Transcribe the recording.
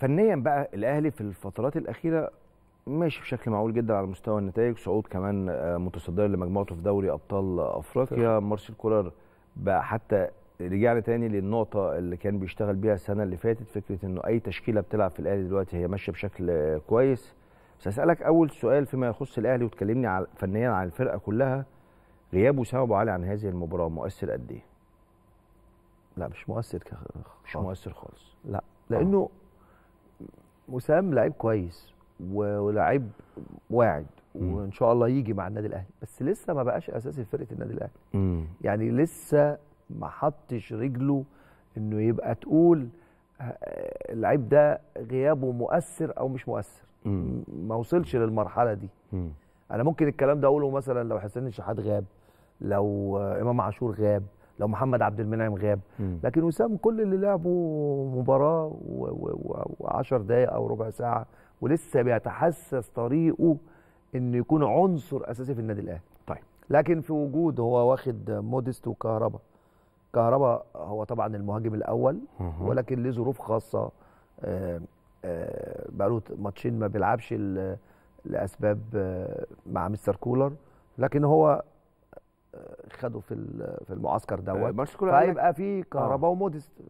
فنيا بقى الاهلي في الفترات الاخيره ماشي بشكل معقول جدا على مستوى النتائج صعود كمان آه، متصدر لمجموعته في دوري ابطال افريقيا مارسيل كولر بقى حتى رجعنا تاني للنقطة اللي كان بيشتغل بيها السنة اللي فاتت فكرة انه أي تشكيلة بتلعب في الأهلي دلوقتي هي ماشية بشكل كويس بس هسألك أول سؤال فيما يخص الأهلي وتكلمني على فنيا عن الفرقة كلها غياب وسام أبو علي عن هذه المباراة مؤثر قد إيه؟ لا مش مؤثر كخ... مش مؤثر خالص لا لأنه آه. وسام لعيب كويس ولاعيب واعد وان شاء الله يجي مع النادي الاهلي بس لسه ما بقاش اساسي في فرقه النادي الاهلي يعني لسه ما حطش رجله انه يبقى تقول آه، اللعيب ده غيابه مؤثر او مش مؤثر ما وصلش للمرحله دي انا ممكن الكلام ده اقوله مثلا لو حسين الشحات غاب لو امام عاشور غاب لو محمد عبد المنعم غاب لكن وسام كل اللي لعبه مباراه و10 دقائق او ربع ساعه ولسه بيتحسس طريقه انه يكون عنصر اساسي في النادي الاهلي طيب لكن في وجود هو واخد موديست وكهربا كهربا هو طبعا المهاجم الاول ولكن له ظروف خاصه آه، آه، بقاله ماتشين ما بيلعبش لاسباب آه، مع مستر كولر لكن هو خدوا في في المعسكر دوت فيبقى في آه. كهرباء وموديست